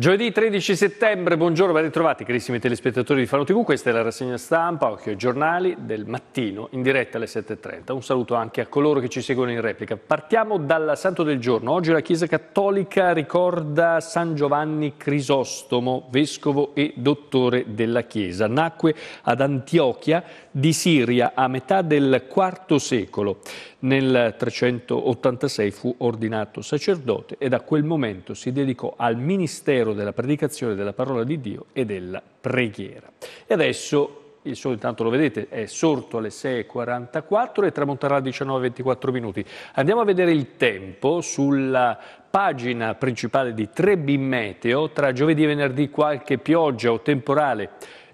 Giovedì 13 settembre, buongiorno, ben ritrovati carissimi telespettatori di Fano TV, questa è la rassegna stampa, occhio ai giornali del mattino in diretta alle 7.30. Un saluto anche a coloro che ci seguono in replica. Partiamo dal santo del giorno, oggi la Chiesa Cattolica ricorda San Giovanni Crisostomo, vescovo e dottore della Chiesa. Nacque ad Antiochia di Siria a metà del IV secolo. Nel 386 fu ordinato sacerdote e da quel momento si dedicò al ministero della predicazione della parola di Dio e della preghiera. E adesso il sole intanto lo vedete è sorto alle 6.44 e tramonterà 19.24 minuti. Andiamo a vedere il tempo sulla pagina principale di Trebimeteo, tra giovedì e venerdì qualche pioggia o temporale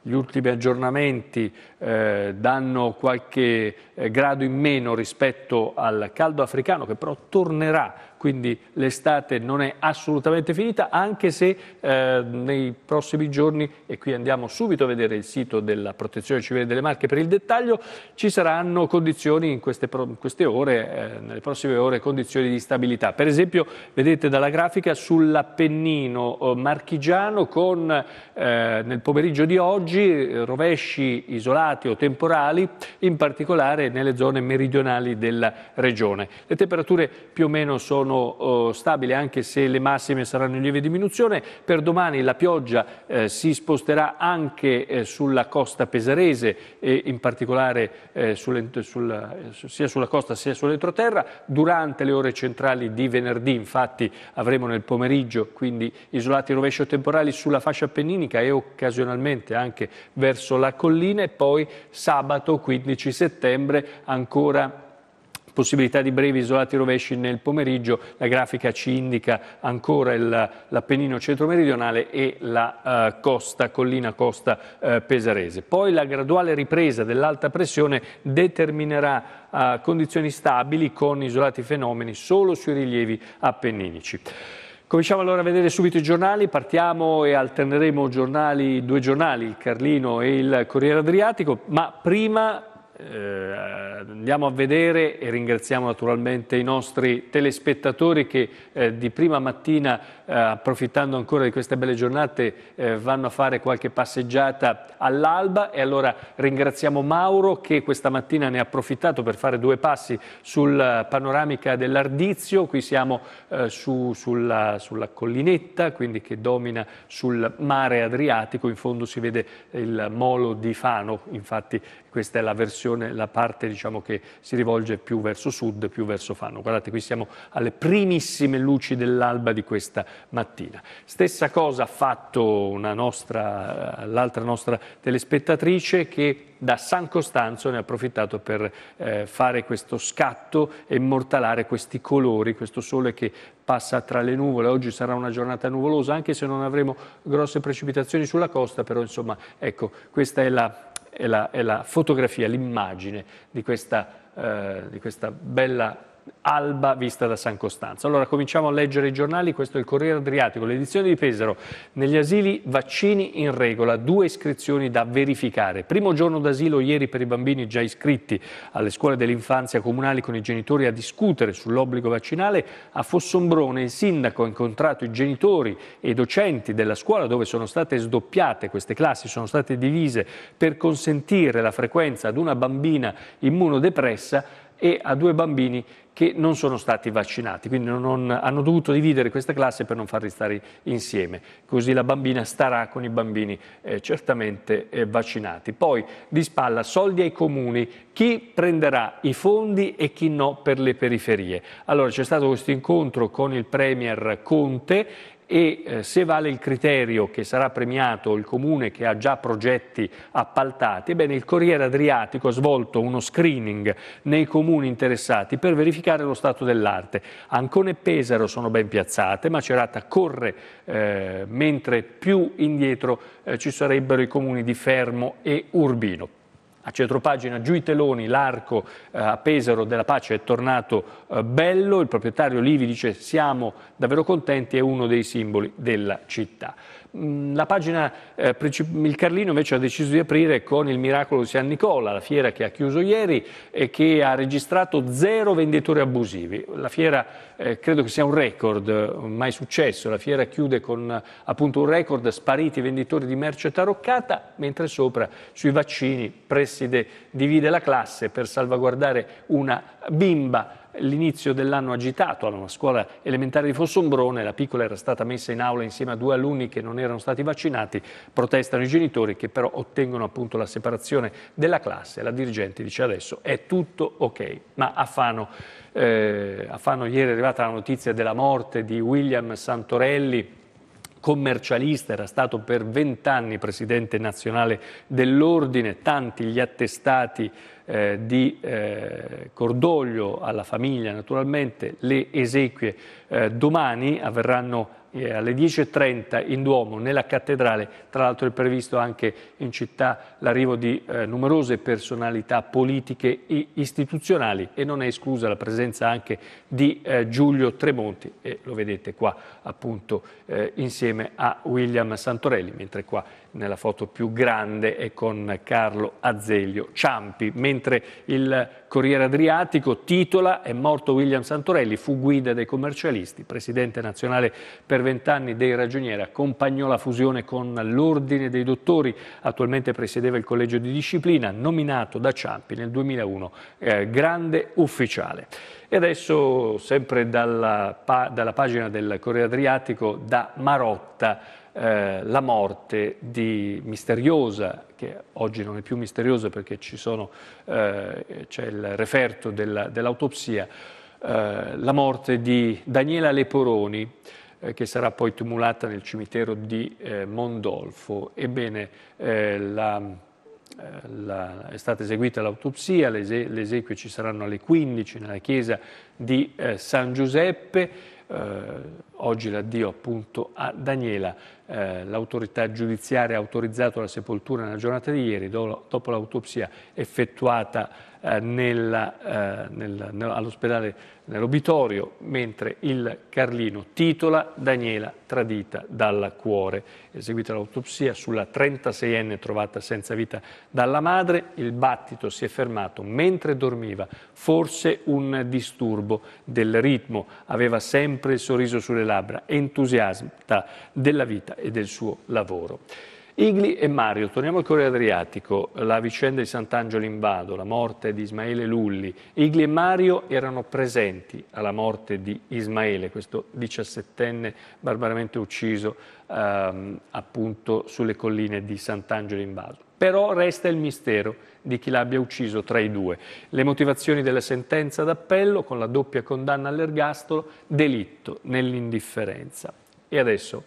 gli ultimi aggiornamenti eh, danno qualche eh, grado in meno rispetto al caldo africano che però tornerà quindi l'estate non è assolutamente finita, anche se eh, nei prossimi giorni, e qui andiamo subito a vedere il sito della Protezione Civile delle Marche per il dettaglio, ci saranno condizioni in queste, in queste ore, eh, nelle prossime ore, condizioni di stabilità. Per esempio, vedete dalla grafica sull'Appennino eh, marchigiano con eh, nel pomeriggio di oggi eh, rovesci isolati o temporali, in particolare nelle zone meridionali della regione. Le temperature più o meno sono giorno eh, oh, stabile anche se le massime saranno in lieve diminuzione. Per domani la pioggia eh, si sposterà anche eh, sulla costa pesarese e in particolare eh, sulle, sulla, eh, sia sulla costa sia sull'entroterra. Durante le ore centrali di venerdì infatti avremo nel pomeriggio quindi isolati rovescio temporali sulla fascia appenninica e occasionalmente anche verso la collina e poi sabato 15 settembre ancora possibilità di brevi isolati rovesci nel pomeriggio, la grafica ci indica ancora l'Appennino centro-meridionale e la eh, costa, collina costa eh, pesarese. Poi la graduale ripresa dell'alta pressione determinerà eh, condizioni stabili con isolati fenomeni solo sui rilievi appenninici. Cominciamo allora a vedere subito i giornali, partiamo e alterneremo giornali, due giornali, il Carlino e il Corriere Adriatico, ma prima eh, andiamo a vedere e ringraziamo naturalmente i nostri telespettatori che eh, di prima mattina, eh, approfittando ancora di queste belle giornate, eh, vanno a fare qualche passeggiata all'alba e allora ringraziamo Mauro che questa mattina ne ha approfittato per fare due passi sulla panoramica dell'Ardizio, qui siamo eh, su, sulla, sulla collinetta, quindi che domina sul mare Adriatico, in fondo si vede il molo di Fano, infatti questa è la versione popolazione la parte diciamo, che si rivolge più verso sud, più verso Fano. Guardate, qui siamo alle primissime luci dell'alba di questa mattina. Stessa cosa ha fatto l'altra nostra telespettatrice che da San Costanzo ne ha approfittato per eh, fare questo scatto e immortalare questi colori, questo sole che passa tra le nuvole. Oggi sarà una giornata nuvolosa, anche se non avremo grosse precipitazioni sulla costa, però insomma, ecco, questa è la è la, è la fotografia, l'immagine di eh, di questa bella alba vista da San Costanzo. Allora cominciamo a leggere i giornali, questo è il Corriere Adriatico, l'edizione di Pesaro, negli asili vaccini in regola, due iscrizioni da verificare. Primo giorno d'asilo ieri per i bambini già iscritti alle scuole dell'infanzia comunali con i genitori a discutere sull'obbligo vaccinale, a Fossombrone il sindaco ha incontrato i genitori e i docenti della scuola dove sono state sdoppiate queste classi, sono state divise per consentire la frequenza ad una bambina immunodepressa e a due bambini che non sono stati vaccinati, quindi non, hanno dovuto dividere questa classe per non farli stare insieme. Così la bambina starà con i bambini eh, certamente eh, vaccinati. Poi di spalla soldi ai comuni, chi prenderà i fondi e chi no per le periferie. Allora c'è stato questo incontro con il Premier Conte e eh, se vale il criterio che sarà premiato il comune che ha già progetti appaltati, ebbene il Corriere Adriatico ha svolto uno screening nei comuni interessati per verificare lo stato dell'arte. Ancone e Pesaro sono ben piazzate, Macerata corre eh, mentre più indietro eh, ci sarebbero i comuni di Fermo e Urbino a centropagina giù i teloni, l'arco eh, a Pesaro della Pace è tornato eh, bello, il proprietario Livi dice siamo davvero contenti, è uno dei simboli della città. Mm, la pagina eh, Il Carlino invece ha deciso di aprire con il miracolo di San Nicola, la fiera che ha chiuso ieri e che ha registrato zero venditori abusivi. La fiera eh, credo che sia un record eh, mai successo, la fiera chiude con appunto un record spariti i venditori di merce taroccata, mentre sopra sui vaccini Preside divide la classe per salvaguardare una bimba l'inizio dell'anno agitato alla scuola elementare di Fossombrone, la piccola era stata messa in aula insieme a due alunni che non erano stati vaccinati, protestano i genitori che però ottengono appunto la separazione della classe, la dirigente dice adesso è tutto ok, ma a Fano, eh, a Fano ieri è arrivata la notizia della morte di William Santorelli, commercialista, era stato per vent'anni presidente nazionale dell'Ordine, tanti gli attestati eh, di eh, cordoglio alla famiglia naturalmente, le esequie eh, domani avverranno eh, alle 10.30 in Duomo, nella cattedrale, tra l'altro è previsto anche in città l'arrivo di eh, numerose personalità politiche e istituzionali e non è esclusa la presenza anche di eh, Giulio Tremonti e lo vedete qua appunto insieme a William Santorelli, mentre qua nella foto più grande è con Carlo Azeglio Ciampi, mentre il Corriere Adriatico titola È morto William Santorelli, fu guida dei commercialisti, presidente nazionale per vent'anni dei ragionieri, accompagnò la fusione con l'Ordine dei Dottori, attualmente presiedeva il collegio di disciplina, nominato da Ciampi nel 2001 eh, grande ufficiale. E adesso, sempre dalla, pa dalla pagina del Corriere Adriatico, da Marotta, eh, la morte di Misteriosa, che oggi non è più misteriosa perché sono, eh, c'è il referto della, dell'autopsia, eh, la morte di Daniela Leporoni, eh, che sarà poi tumulata nel cimitero di eh, Mondolfo. Ebbene, eh, la, la, è stata eseguita l'autopsia, le, le esequie ci saranno alle 15 nella chiesa di San Giuseppe eh, oggi l'addio appunto a Daniela. Eh, L'autorità giudiziaria ha autorizzato la sepoltura nella giornata di ieri do, dopo l'autopsia effettuata eh, nella, eh, nel, all'ospedale nell'obitorio, mentre il Carlino titola Daniela tradita dal cuore. Eseguita l'autopsia sulla 36enne trovata senza vita dalla madre, il battito si è fermato mentre dormiva, forse un disturbo del ritmo, aveva sempre il sorriso sulle labbra, entusiasta della vita e del suo lavoro. Igli e Mario, torniamo al Corriere Adriatico, la vicenda di Sant'Angelo in Vado, la morte di Ismaele Lulli. Igli e Mario erano presenti alla morte di Ismaele, questo diciassettenne barbaramente ucciso ehm, appunto sulle colline di Sant'Angelo in Vado. Però resta il mistero di chi l'abbia ucciso tra i due. Le motivazioni della sentenza d'appello con la doppia condanna all'ergastolo, delitto nell'indifferenza. E adesso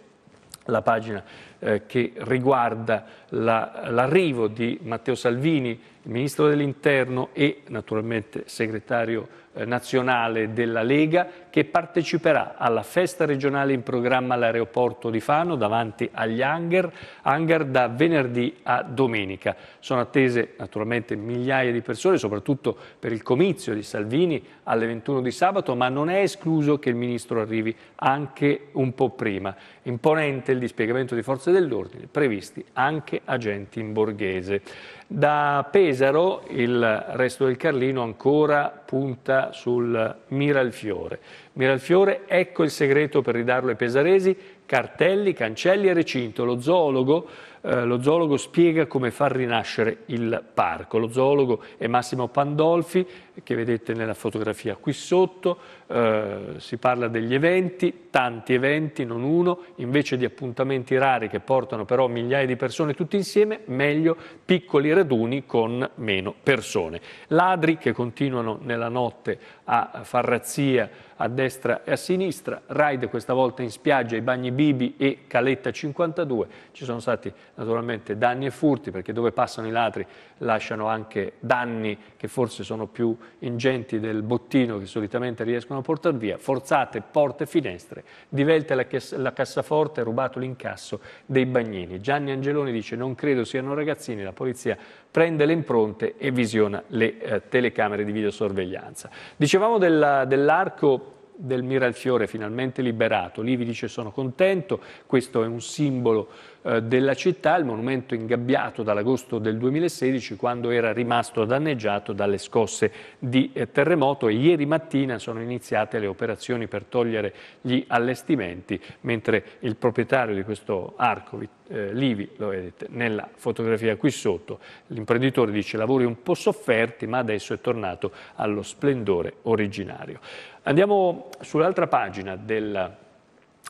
la pagina eh, che riguarda la, l'arrivo di Matteo Salvini il Ministro dell'Interno e naturalmente segretario eh, nazionale della Lega che parteciperà alla festa regionale in programma all'aeroporto di Fano davanti agli hangar, hangar da venerdì a domenica. Sono attese naturalmente migliaia di persone, soprattutto per il comizio di Salvini alle 21 di sabato, ma non è escluso che il ministro arrivi anche un po' prima. Imponente il dispiegamento di forze dell'ordine, previsti anche agenti in borghese. Da Pesaro il resto del Carlino ancora punta sul Miralfiore. Miralfiore, ecco il segreto per ridarlo ai pesaresi, cartelli, cancelli e recinto. Lo zoologo, eh, lo zoologo, spiega come far rinascere il parco. Lo zoologo è Massimo Pandolfi, che vedete nella fotografia qui sotto, eh, si parla degli eventi, tanti eventi, non uno, invece di appuntamenti rari che portano però migliaia di persone tutti insieme, meglio piccoli raduni con meno persone. Ladri che continuano nella notte a far razzia a destra e a sinistra, raid questa volta in spiaggia, i bagni Bibi e Caletta 52, ci sono stati naturalmente danni e furti perché dove passano i ladri lasciano anche danni che forse sono più ingenti del bottino che solitamente riescono a portare via, forzate porte e finestre, divelte la, cass- la cassaforte e rubato l'incasso dei bagnini. Gianni Angeloni dice non credo siano ragazzini, la polizia prende le impronte e visiona le eh, telecamere di videosorveglianza. Dicevamo della, dell'arco del Miralfiore finalmente liberato, Livi dice sono contento, questo è un simbolo eh, della città, il monumento ingabbiato dall'agosto del 2016 quando era rimasto danneggiato dalle scosse di eh, terremoto e ieri mattina sono iniziate le operazioni per togliere gli allestimenti, mentre il proprietario di questo arco, eh, Livi, lo vedete nella fotografia qui sotto, l'imprenditore dice lavori un po' sofferti ma adesso è tornato allo splendore originario. Andiamo sull'altra pagina del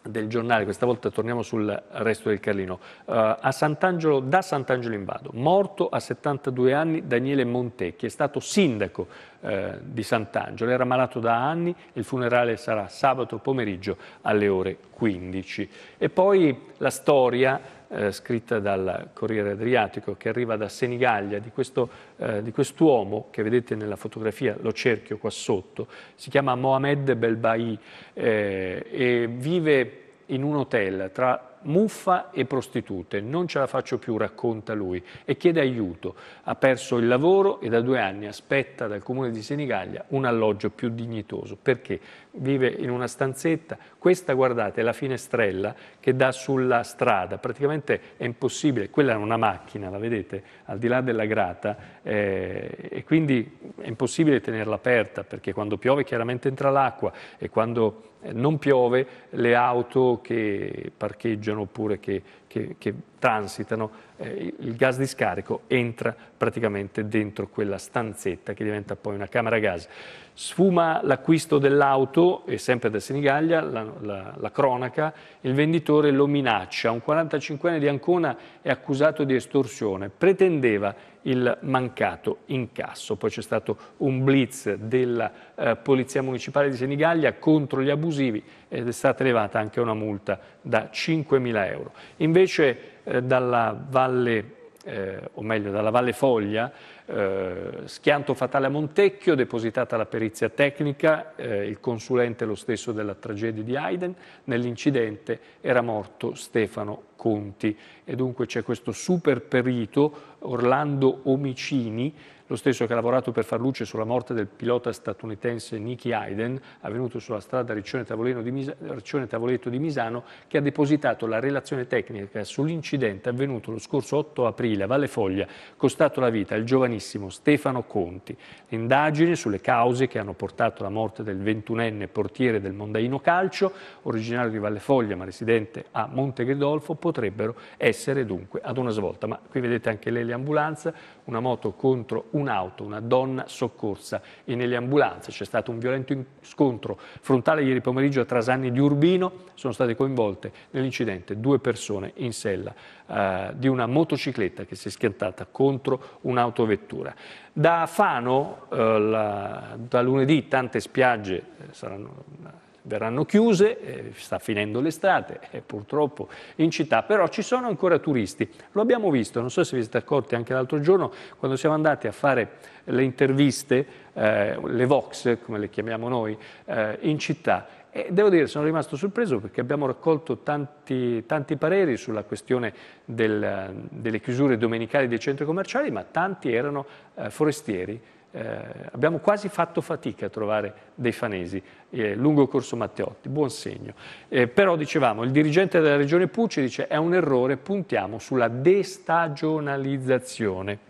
del giornale, questa volta torniamo sul resto del Carlino, uh, Sant'Angelo, da Sant'Angelo in Vado, morto a 72 anni Daniele Montecchi, è stato sindaco uh, di Sant'Angelo, era malato da anni, il funerale sarà sabato pomeriggio alle ore 15. E poi la storia eh, scritta dal Corriere Adriatico, che arriva da Senigallia, di, questo, eh, quest'uomo che vedete nella fotografia, lo cerchio qua sotto, si chiama Mohamed Belbai eh, e vive in un hotel tra muffa e prostitute, non ce la faccio più, racconta lui, e chiede aiuto. Ha perso il lavoro e da due anni aspetta dal comune di Senigallia un alloggio più dignitoso, perché vive in una stanzetta, questa guardate è la finestrella che dà sulla strada, praticamente è impossibile, quella è una macchina, la vedete, al di là della grata, eh, e quindi è impossibile tenerla aperta, perché quando piove chiaramente entra l'acqua e quando eh, non piove, le auto che parcheggiano oppure che, che, che transitano, eh, il gas di scarico entra praticamente dentro quella stanzetta che diventa poi una camera a gas. Sfuma l'acquisto dell'auto, e sempre da Senigallia, la, la, la cronaca, il venditore lo minaccia. Un 45enne di Ancona è accusato di estorsione, pretendeva il mancato incasso. Poi c'è stato un blitz della eh, Polizia Municipale di Senigallia contro gli abusivi ed è stata elevata anche una multa da 5.000 euro. Invece eh, dalla Valle eh, o meglio dalla Valle Foglia, eh, schianto fatale a Montecchio, depositata la perizia tecnica, eh, il consulente lo stesso della tragedia di Haydn, nell'incidente era morto Stefano Conti e dunque c'è questo super perito Orlando Omicini lo stesso che ha lavorato per far luce sulla morte del pilota statunitense Nicky Hayden, avvenuto sulla strada Riccione Tavoletto di Misano, che ha depositato la relazione tecnica sull'incidente avvenuto lo scorso 8 aprile a Valle Foglia, costato la vita al giovanissimo Stefano Conti. L'indagine sulle cause che hanno portato alla morte del 21enne portiere del Mondaino Calcio, originario di Valle Foglia ma residente a Montegridolfo, potrebbero essere dunque ad una svolta. Ma qui vedete anche lei le ambulanze, una moto contro un'auto, una donna soccorsa e nelle ambulanze. C'è stato un violento scontro frontale ieri pomeriggio a Trasanni di Urbino, sono state coinvolte nell'incidente due persone in sella eh, di una motocicletta che si è schiantata contro un'autovettura. Da Fano, eh, la, da lunedì, tante spiagge eh, saranno verranno chiuse, eh, sta finendo l'estate eh, purtroppo in città, però ci sono ancora turisti, lo abbiamo visto, non so se vi siete accorti anche l'altro giorno quando siamo andati a fare le interviste, eh, le Vox come le chiamiamo noi, eh, in città e devo dire, sono rimasto sorpreso perché abbiamo raccolto tanti, tanti pareri sulla questione del, delle chiusure domenicali dei centri commerciali, ma tanti erano eh, forestieri eh, abbiamo quasi fatto fatica a trovare dei fanesi eh, lungo corso Matteotti, buon segno. Eh, però dicevamo, il dirigente della regione Pucci dice è un errore, puntiamo sulla destagionalizzazione.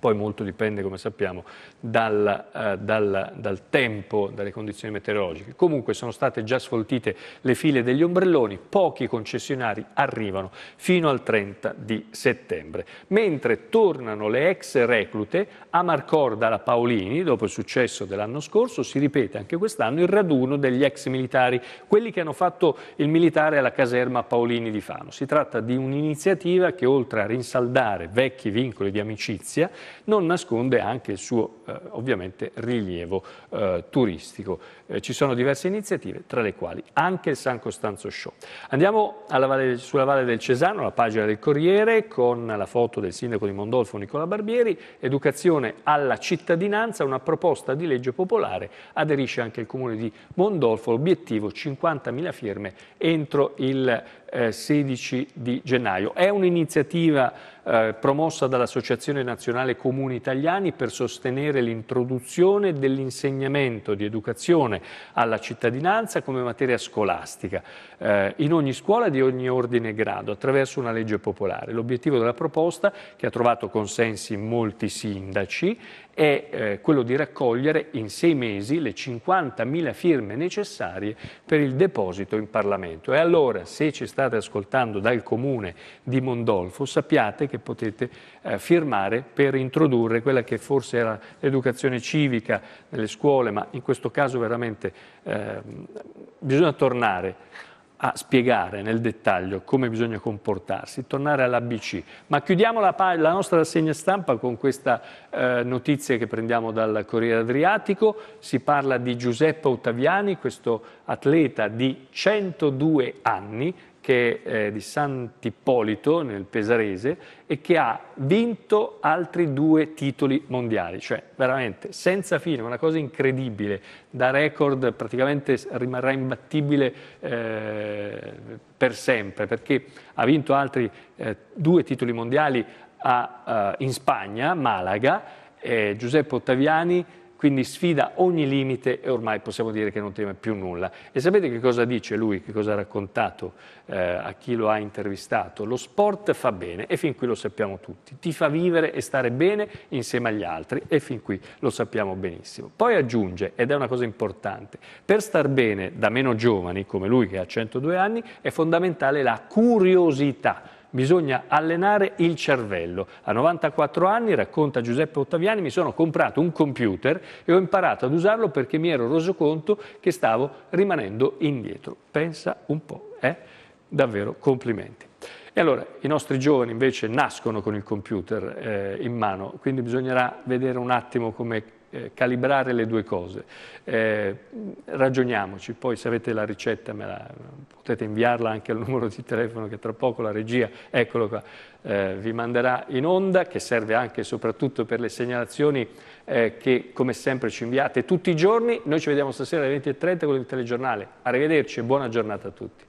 Poi molto dipende, come sappiamo, dal, eh, dal, dal, tempo, dalle condizioni meteorologiche. Comunque sono state già sfoltite le file degli ombrelloni, pochi concessionari arrivano fino al 30 di settembre. Mentre tornano le ex reclute, a Marcorda la Paolini, dopo il successo dell'anno scorso, si ripete anche quest'anno il raduno degli ex militari, quelli che hanno fatto il militare alla caserma Paolini di Fano. Si tratta di un'iniziativa che oltre a rinsaldare vecchi vincoli di amicizia, non nasconde anche il suo eh, ovviamente rilievo eh, turistico. Eh, ci sono diverse iniziative, tra le quali anche il San Costanzo Show. Andiamo valle, sulla Valle del Cesano, la pagina del Corriere, con la foto del sindaco di Mondolfo Nicola Barbieri, educazione alla cittadinanza, una proposta di legge popolare, aderisce anche il comune di Mondolfo, obiettivo 50.000 firme entro il 16 eh, di gennaio. È un'iniziativa eh, promossa dall'Associazione Nazionale Comuni Italiani per sostenere l'introduzione dell'insegnamento di educazione alla cittadinanza come materia scolastica eh, in ogni scuola di ogni ordine e grado attraverso una legge popolare. L'obiettivo della proposta, che ha trovato consensi in molti sindaci, è eh, quello di raccogliere in sei mesi le 50.000 firme necessarie per il deposito in Parlamento. E allora, se ci state ascoltando dal comune di Mondolfo, sappiate che potete eh, firmare per introdurre quella che forse era l'educazione civica nelle scuole, ma in questo caso veramente eh, bisogna tornare a spiegare nel dettaglio come bisogna comportarsi, tornare all'ABC. Ma chiudiamo la, la nostra rassegna stampa con questa eh, notizia che prendiamo dal Corriere Adriatico. Si parla di Giuseppe Ottaviani, questo atleta di 102 anni, che è eh, di Sant'Ippolito nel Pesarese e che ha vinto altri due titoli mondiali, cioè veramente senza fine, una cosa incredibile, da record praticamente rimarrà imbattibile eh, per sempre perché ha vinto altri eh, due titoli mondiali a, uh, in Spagna, Malaga, eh, Giuseppe Ottaviani quindi sfida ogni limite e ormai possiamo dire che non teme più nulla. E sapete che cosa dice lui, che cosa ha raccontato eh, a chi lo ha intervistato? Lo sport fa bene e fin qui lo sappiamo tutti, ti fa vivere e stare bene insieme agli altri e fin qui lo sappiamo benissimo. Poi aggiunge, ed è una cosa importante, per star bene da meno giovani, come lui che ha 102 anni, è fondamentale la curiosità bisogna allenare il cervello. A 94 anni, racconta Giuseppe Ottaviani, mi sono comprato un computer e ho imparato ad usarlo perché mi ero reso conto che stavo rimanendo indietro. Pensa un po', eh? Davvero complimenti. E allora i nostri giovani invece nascono con il computer eh, in mano, quindi bisognerà vedere un attimo come eh, calibrare le due cose. Eh, ragioniamoci, poi se avete la ricetta la, potete inviarla anche al numero di telefono che tra poco la regia, eccolo qua, eh, vi manderà in onda, che serve anche e soprattutto per le segnalazioni eh, che come sempre ci inviate tutti i giorni. Noi ci vediamo stasera alle 20.30 con il telegiornale. Arrivederci e buona giornata a tutti.